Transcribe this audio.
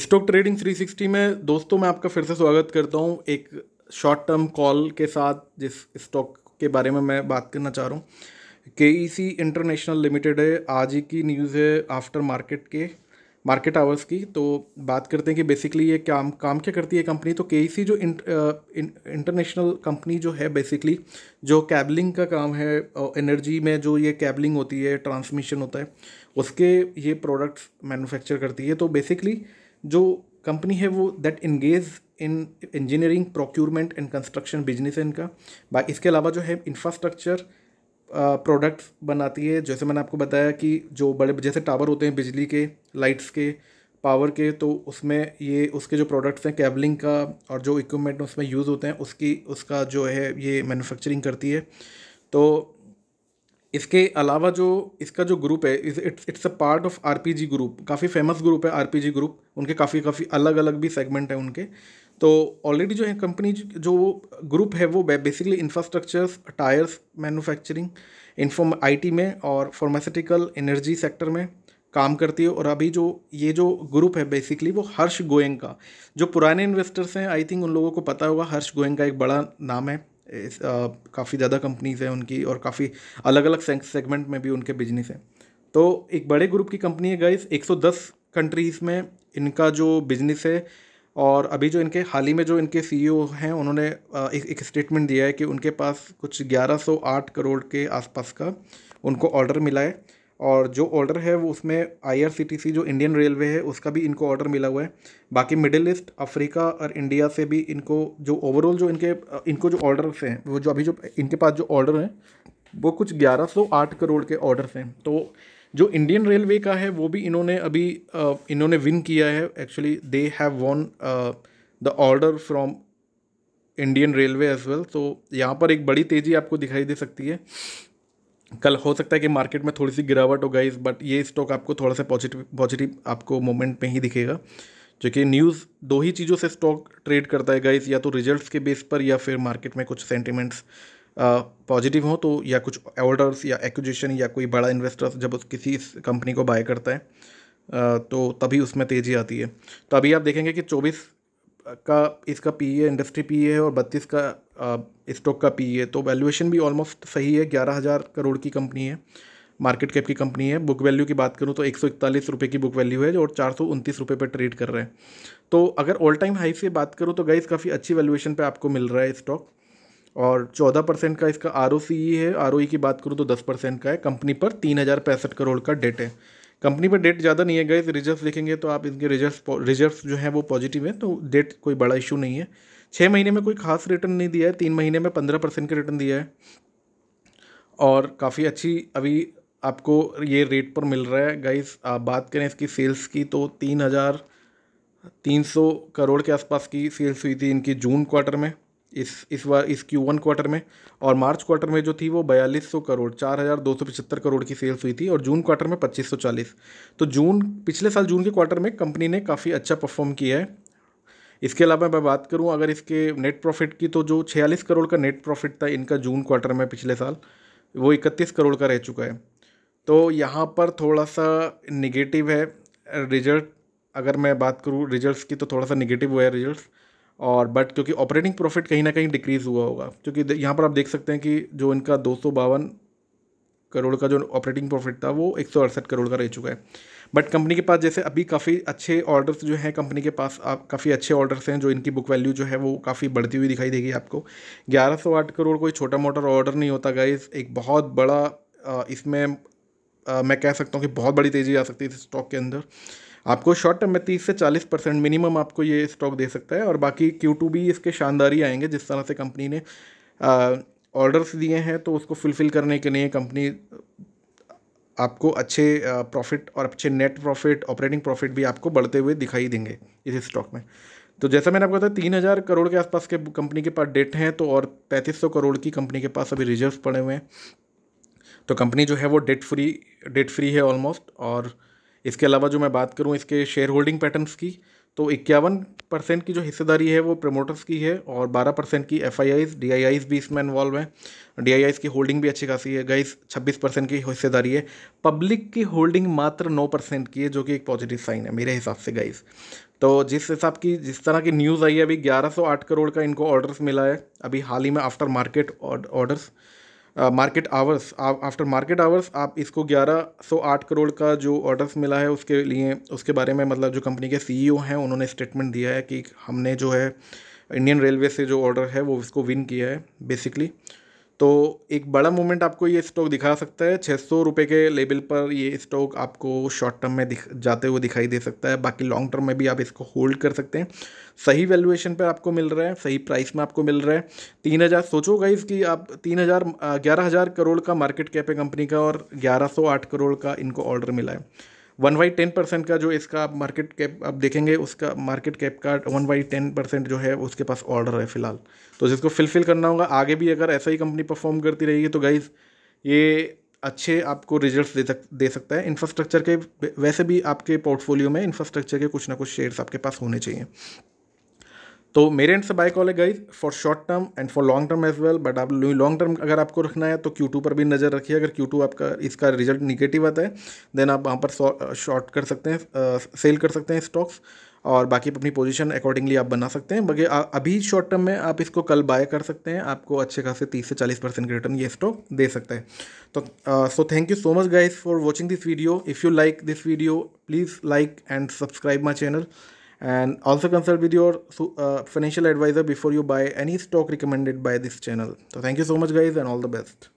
stock trading 360 में दोस्तों मैं आपका फिर से स्वागत करता हूं एक शॉर्ट टर्म कॉल के साथ जिस स्टॉक के बारे में मैं बात करना चाह रहा हूं के ई इंटरनेशनल लिमिटेड है आज ही की न्यूज़ है आफ्टर मार्केट के मार्केट आवर्स की तो बात करते हैं कि बेसिकली ये काम काम क्या करती है कंपनी तो के e जो इंटरनेशनल कंपनी uh, जो है बेसिकली जो कैबलिंग का काम है एनर्जी में जो ये कैबलिंग होती है ट्रांसमिशन होता है उसके ये प्रोडक्ट्स मैन्युफैक्चर करती है तो बेसिकली जो कंपनी है वो that engage in engineering procurement and construction business है इनका बाकी इसके अलावा जो है इंफ्रास्ट्रक्चर प्रोडक्ट्स बनाती है जैसे मैंने आपको बताया कि जो बड़े जैसे टावर होते हैं बिजली के लाइट्स के पावर के तो उसमें ये उसके जो प्रोडक्ट्स हैं कैबलिंग का और जो इक्विपमेंट उसमें यूज़ होते हैं उसकी उसका जो है ये मैन्युफैक्चरिंग करती है तो इसके अलावा जो इसका जो ग्रुप है it's it's a part of RPG group काफ़ी फेमस ग्रुप है आरपीजी ग्रुप उनके काफ़ी काफ़ी अलग अलग भी सेगमेंट है उनके तो ऑलरेडी जो है कंपनी जो ग्रुप है वो बेसिकली इंफ्रास्ट्रक्चर्स टायर्स मैन्युफैक्चरिंग इन्फॉर्म आई में और फार्मास्यूटिकल एनर्जी सेक्टर में काम करती है और अभी जो ये जो ग्रुप है बेसिकली वो हर्ष गोयंग का जो पुराने इन्वेस्टर्स हैं आई थिंक उन लोगों को पता होगा हर्ष गोयंग का एक बड़ा नाम है काफ़ी ज़्यादा कंपनीज़ हैं उनकी और काफ़ी अलग अलग सेगमेंट में भी उनके बिजनेस हैं तो एक बड़े ग्रुप की कंपनी है गाइस 110 कंट्रीज़ में इनका जो बिजनेस है और अभी जो इनके हाल ही में जो इनके सीईओ e हैं उन्होंने एक, एक स्टेटमेंट दिया है कि उनके पास कुछ 1108 करोड़ के आसपास का उनको ऑर्डर मिला है और जो ऑर्डर है वो उसमें आईआरसीटीसी जो इंडियन रेलवे है उसका भी इनको ऑर्डर मिला हुआ है बाकी मिडिल ईस्ट अफ्रीका और इंडिया से भी इनको जो ओवरऑल जो इनके इनको जो ऑर्डर्स हैं वो जो अभी जो इनके पास जो ऑर्डर हैं वो कुछ ग्यारह सौ आठ करोड़ के ऑर्डर्स हैं तो जो इंडियन रेलवे का है वो भी इन्होंने अभी इन्होंने विन किया है actually they have won the order from Indian Railway as well तो यहाँ पर एक बड़ी तेज़ी आपको दिखाई दे सकती है कल हो सकता है कि मार्केट में थोड़ी सी गिरावट हो गई बट ये स्टॉक आपको थोड़ा सा पॉजिटिव पॉजिटिव आपको मोमेंट में ही दिखेगा जो कि न्यूज़ दो ही चीज़ों से स्टॉक ट्रेड करता है गाइज या तो रिजल्ट्स के बेस पर या फिर मार्केट में कुछ सेंटिमेंट्स पॉजिटिव हो तो या कुछ ऑर्डर्स या एक्विजिशन या कोई बड़ा इन्वेस्टर्स जब उस किसी कंपनी को बाय करता है आ, तो तभी उसमें तेज़ी आती है तो अभी आप देखेंगे कि चौबीस का इसका P A industry P A है और बत्तीस का स्टॉक का पी e है तो वैल्यूएशन भी ऑलमोस्ट सही है ग्यारह हज़ार करोड़ की कंपनी है मार्केट कैप की कंपनी है बुक वैल्यू की बात करूँ तो एक सौ इकतालीस रुपये की बुक वैल्यू है और चार सौ उनतीस रुपये पर ट्रेड कर रहे हैं तो अगर ऑल टाइम हाई से बात करूँ तो गाइस काफ़ी अच्छी वैल्यूएशन पर आपको मिल रहा है स्टॉक और चौदह परसेंट का इसका आर e है आर e की बात करूँ तो दस परसेंट का है कंपनी पर तीन हज़ार पैंसठ करोड़ का डेट है कंपनी पर डेट ज़्यादा नहीं है गाइज रिजर्व देखेंगे तो आप इनके रिजर्व रिजर्व जो है वो पॉजिटिव है तो डेट कोई बड़ा इशू नहीं है छः महीने में कोई खास रिटर्न नहीं दिया है तीन महीने में पंद्रह परसेंट का रिटर्न दिया है और काफ़ी अच्छी अभी आपको ये रेट पर मिल रहा है गाइस आप बात करें इसकी सेल्स की तो तीन हज़ार तीन सौ करोड़ के आसपास की सेल्स हुई थी इनकी जून क्वार्टर में इस इस बार इस क्यू वन क्वार्टर में और मार्च क्वार्टर में जो थी वो बयालीस सौ करोड़ चार हज़ार दो सौ पचहत्तर करोड़ की सेल्स हुई थी और जून क्वार्टर में पच्चीस सौ चालीस तो जून पिछले साल जून के क्वार्टर में कंपनी ने काफ़ी अच्छा परफॉर्म किया है इसके अलावा मैं बात करूँ अगर इसके नेट प्रॉफिट की तो जो छियालीस करोड़ का नेट प्रॉफिट था इनका जून क्वार्टर में पिछले साल वो इकतीस करोड़ का रह चुका है तो यहाँ पर थोड़ा सा निगेटिव है रिजल्ट अगर मैं बात करूँ रिजल्ट्स की तो थोड़ा सा निगेटिव हुआ है रिजल्ट्स और बट क्योंकि ऑपरेटिंग प्रॉफिट कहीं ना कहीं डिक्रीज़ हुआ होगा क्योंकि यहाँ पर आप देख सकते हैं कि जो इनका दो करोड़ का जो ऑपरेटिंग प्रॉफिट था वो एक करोड़ का रह चुका है बट कंपनी के पास जैसे अभी काफ़ी अच्छे ऑर्डर्स जो हैं कंपनी के पास आप काफ़ी अच्छे ऑर्डर्स हैं जो इनकी बुक वैल्यू जो है वो काफ़ी बढ़ती हुई दिखाई देगी आपको ग्यारह सौ आठ करोड़ कोई छोटा मोटा ऑर्डर नहीं होता गाइज एक बहुत बड़ा इसमें मैं कह सकता हूँ कि बहुत बड़ी तेज़ी आ सकती है इस स्टॉक के अंदर आपको शॉर्ट टर्म में तीस से चालीस परसेंट मिनिमम आपको ये स्टॉक दे सकता है और बाकी क्यू टू भी इसके शानदार ही आएंगे जिस तरह से कंपनी ने ऑर्डर्स दिए हैं तो उसको फुलफ़िल करने के लिए कंपनी आपको अच्छे प्रॉफिट और अच्छे नेट प्रॉफिट ऑपरेटिंग प्रॉफिट भी आपको बढ़ते हुए दिखाई देंगे इस स्टॉक में तो जैसा मैंने आपको बताया तीन हज़ार करोड़ के आसपास के कंपनी के पास डेट हैं तो और पैंतीस सौ करोड़ की कंपनी के पास अभी रिजर्व पड़े हुए हैं तो कंपनी जो है वो डेट फ्री डेट फ्री है ऑलमोस्ट और इसके अलावा जो मैं बात करूँ इसके शेयर होल्डिंग पैटर्न्स की तो इक्यावन परसेंट की जो हिस्सेदारी है वो प्रमोटर्स की है और बारह परसेंट की F I Is D I Is भी इसमें इन्वॉल्व हैं डी आई आईज की होल्डिंग भी अच्छी खासी है गाइस छब्बीस परसेंट की हिस्सेदारी है पब्लिक की होल्डिंग मात्र नौ परसेंट की है जो कि एक पॉजिटिव साइन है मेरे हिसाब से गाइज तो जिस हिसाब की जिस तरह की न्यूज़ आई है अभी ग्यारह करोड़ का इनको ऑर्डर्स मिला है अभी हाल ही में आफ्टर मार्केट ऑर्डर्स और, market hours after market hours आप इसको 1108 करोड़ का जो ऑर्डर्स मिला है उसके लिए उसके बारे में मतलब जो कंपनी के सीईओ हैं उन्होंने स्टेटमेंट दिया है कि हमने जो है इंडियन रेलवे से जो ऑर्डर है वो इसको विन किया है बेसिकली तो एक बड़ा मोमेंट आपको ये स्टॉक दिखा सकता है छः सौ रुपये के लेवल पर ये स्टॉक आपको शॉर्ट टर्म में दिख जाते हुए दिखाई दे सकता है बाकी लॉन्ग टर्म में भी आप इसको होल्ड कर सकते हैं सही वैल्यूएशन पर आपको मिल रहा है सही प्राइस में आपको मिल रहा है तीन हज़ार सोचो गाइज कि आप तीन हज़ार ग्यारह हज़ार करोड़ का मार्केट कैप है कंपनी का और ग्यारह सौ आठ करोड़ का इनको ऑर्डर मिला है वन बाई टेन परसेंट का जो इसका मार्केट कैप आप देखेंगे उसका मार्केट कैप का वन बाई टेन परसेंट जो है उसके पास ऑर्डर है फिलहाल तो जिसको फिलफिल करना होगा आगे भी अगर ऐसा ही कंपनी परफॉर्म करती रहेगी तो गाइज ये अच्छे आपको रिजल्ट्स दे सक दे सकता है इंफ्रास्ट्रक्चर के वैसे भी आपके पोर्टफोलियो में इंफ्रास्ट्रक्चर के कुछ ना कुछ शेयर्स आपके पास होने चाहिए तो मेरे एंड से बाय कॉल है guys for short term and for long term as well but आप लॉन्ग टर्म अगर आपको रखना है तो Q2 पर भी नज़र रखिए अगर Q2 आपका इसका रिजल्ट निगेटिव आता है देन आप वहाँ पर शॉर्ट कर सकते हैं सेल कर सकते हैं स्टॉक्स और बाकी अपनी पोजीशन अकॉर्डिंगली आप बना सकते हैं बगे अभी शॉर्ट टर्म में आप इसको कल बाय कर सकते हैं आपको अच्छे खासे तीस से चालीस परसेंट के रिटर्न ये स्टॉक दे सकता है तो so thank you so much guys for watching this video if you like this video please like and subscribe my channel and also consult with your uh, financial advisor before you buy any stock recommended by this channel so thank you so much guys and all the best